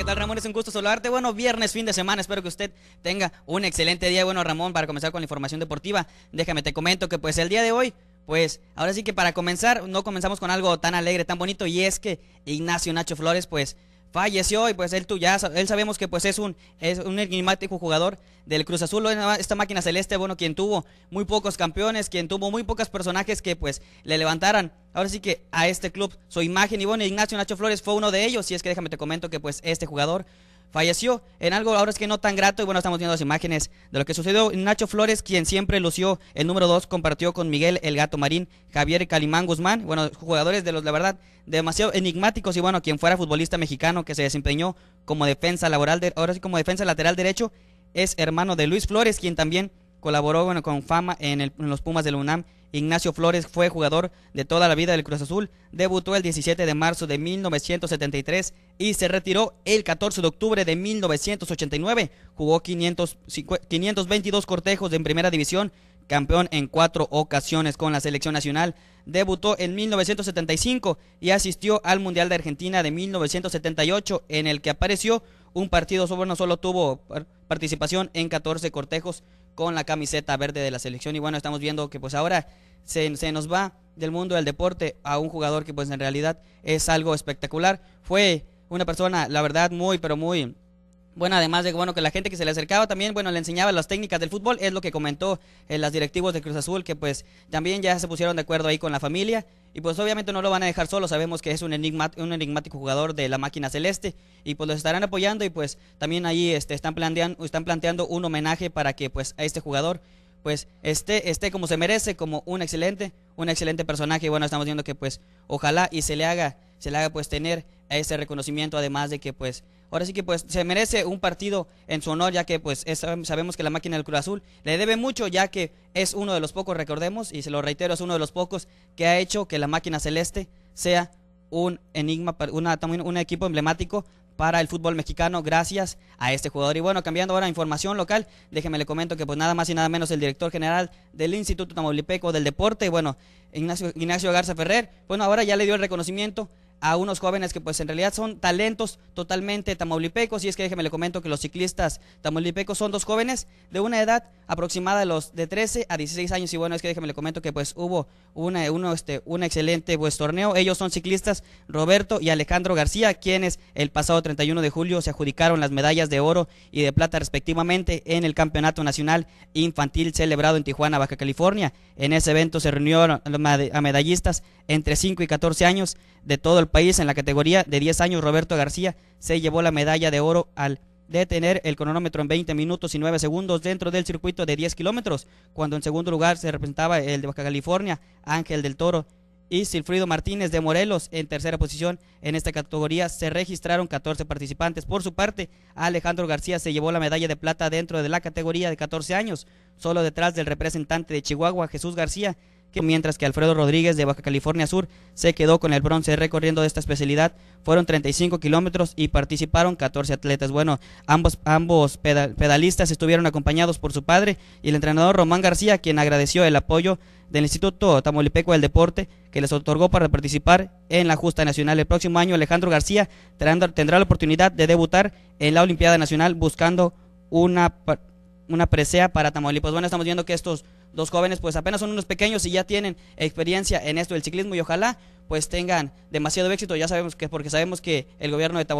¿qué tal Ramón? Es un gusto saludarte. Bueno, viernes, fin de semana. Espero que usted tenga un excelente día. Bueno, Ramón, para comenzar con la información deportiva, déjame te comento que pues el día de hoy, pues ahora sí que para comenzar, no comenzamos con algo tan alegre, tan bonito, y es que Ignacio Nacho Flores, pues falleció y pues él tú ya él sabemos que pues es un es un enigmático jugador del Cruz Azul esta máquina celeste bueno quien tuvo muy pocos campeones quien tuvo muy pocos personajes que pues le levantaran ahora sí que a este club su imagen y bueno Ignacio Nacho Flores fue uno de ellos y es que déjame te comento que pues este jugador falleció en algo ahora es que no tan grato y bueno estamos viendo las imágenes de lo que sucedió. Nacho Flores, quien siempre lució el número 2, compartió con Miguel El Gato Marín, Javier Calimán Guzmán, bueno, jugadores de los la verdad demasiado enigmáticos y bueno, quien fuera futbolista mexicano que se desempeñó como defensa laboral ahora sí como defensa lateral derecho es hermano de Luis Flores, quien también colaboró bueno, con fama en, los Pumas de la UNAM Ignacio Flores fue jugador de toda la vida del Cruz Azul, debutó el 17 de marzo de 1973 y se retiró el 14 de octubre de 1989. Jugó 522 cortejos en primera división, campeón en cuatro ocasiones con la selección nacional. Debutó en 1975 y asistió al Mundial de Argentina de 1978 en el que apareció un partido sobre no solo tuvo participación en 14 cortejos con la camiseta verde de la selección. Y bueno, estamos viendo que pues ahora se, se, nos va del mundo del deporte a un jugador que pues en realidad es algo espectacular. Fue una persona, la verdad, muy, pero muy bueno, además de bueno, que la gente que se le acercaba también, bueno, le enseñaba las técnicas del fútbol, es lo que comentó en eh, las directivos de Cruz Azul, que pues también ya se pusieron de acuerdo ahí con la familia. Y pues obviamente no lo van a dejar solo, sabemos que es un, enigmático jugador de la máquina celeste y pues los estarán apoyando y pues también ahí este, están, planteando, están planteando un homenaje para que pues a este jugador pues esté, esté como se merece, como un excelente, un excelente personaje. Y bueno, estamos viendo que pues ojalá y se le haga, se le haga pues tener ese reconocimiento, además de que pues Ahora sí que pues se merece un partido en su honor, ya que pues sabemos que la máquina del Cruz Azul le debe mucho, ya que es uno de los pocos, recordemos, y se lo reitero, es uno de los pocos que ha hecho que la máquina celeste sea un enigma, una, un equipo emblemático para el fútbol mexicano gracias a este jugador. Y bueno, cambiando ahora a información local, déjeme le comento que pues nada más y nada menos el director general del Instituto Tamaulipeco del Deporte, bueno, Ignacio, Ignacio Garza Ferrer, bueno, ahora ya le dio el reconocimiento a unos jóvenes que pues en realidad son talentos totalmente tamaulipecos y es que déjeme le comento que los ciclistas tamaulipecos son dos jóvenes de una edad aproximada de los de 13 a 16 años y bueno es que déjeme le comento que pues hubo una, uno, este, un excelente pues torneo ellos son ciclistas Roberto y Alejandro García quienes el pasado 31 de julio se adjudicaron las medallas de oro y de plata respectivamente en el campeonato nacional infantil celebrado en Tijuana Baja California en ese evento se reunieron a medallistas entre 5 y 14 años de todo el país en la categoría de 10 años, Roberto García se llevó la medalla de oro al detener el cronómetro en 20 minutos y 9 segundos dentro del circuito de 10 kilómetros, cuando en segundo lugar se representaba el de Baja California, Ángel del Toro y Silfrido Martínez de Morelos en tercera posición. En esta categoría se registraron 14 participantes. Por su parte, Alejandro García se llevó la medalla de plata dentro de la categoría de 14 años, solo detrás del representante de Chihuahua, Jesús García, mientras que Alfredo Rodríguez de Baja California Sur se quedó con el bronce recorriendo esta especialidad. Fueron 35 kilómetros y participaron 14 atletas. Bueno, ambos, ambos pedalistas estuvieron acompañados por su padre y el entrenador Román García, quien agradeció el apoyo del Instituto Tamaulipeco del Deporte que les otorgó para participar en la justa nacional. El próximo año Alejandro García tendrá la oportunidad de debutar en la Olimpiada Nacional buscando una, una presea para Tamaulipas. Bueno, estamos viendo que estos los jóvenes pues apenas son unos pequeños y ya tienen experiencia en esto del ciclismo y ojalá pues tengan demasiado éxito, ya sabemos que porque sabemos que el gobierno de